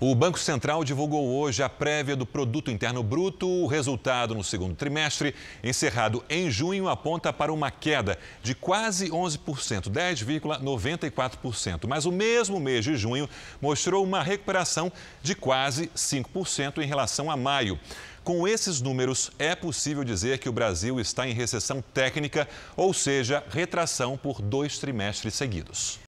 O Banco Central divulgou hoje a prévia do Produto Interno Bruto. O resultado no segundo trimestre, encerrado em junho, aponta para uma queda de quase 11%, 10,94%. Mas o mesmo mês de junho mostrou uma recuperação de quase 5% em relação a maio. Com esses números, é possível dizer que o Brasil está em recessão técnica, ou seja, retração por dois trimestres seguidos.